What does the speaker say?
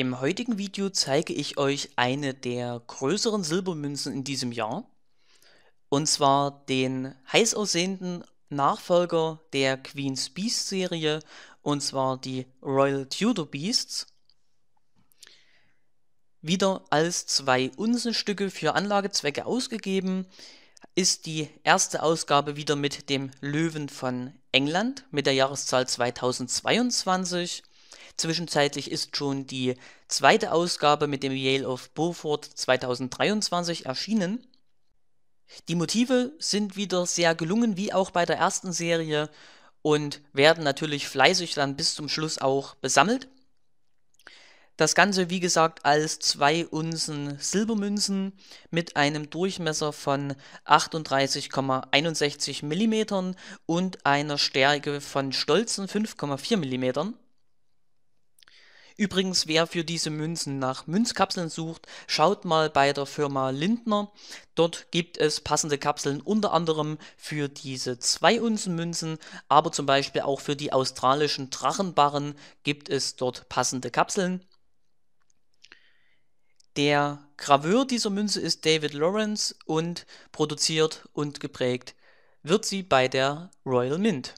Im heutigen Video zeige ich euch eine der größeren Silbermünzen in diesem Jahr und zwar den heiß aussehenden Nachfolger der Queen's Beast Serie und zwar die Royal Tudor Beasts. Wieder als zwei Unzenstücke für Anlagezwecke ausgegeben, ist die erste Ausgabe wieder mit dem Löwen von England mit der Jahreszahl 2022 Zwischenzeitlich ist schon die zweite Ausgabe mit dem Yale of Beaufort 2023 erschienen. Die Motive sind wieder sehr gelungen, wie auch bei der ersten Serie, und werden natürlich fleißig dann bis zum Schluss auch besammelt. Das Ganze, wie gesagt, als zwei Unzen Silbermünzen mit einem Durchmesser von 38,61 mm und einer Stärke von stolzen 5,4 mm. Übrigens, wer für diese Münzen nach Münzkapseln sucht, schaut mal bei der Firma Lindner. Dort gibt es passende Kapseln unter anderem für diese 2-Unzen-Münzen, aber zum Beispiel auch für die australischen Drachenbarren gibt es dort passende Kapseln. Der Graveur dieser Münze ist David Lawrence und produziert und geprägt wird sie bei der Royal Mint.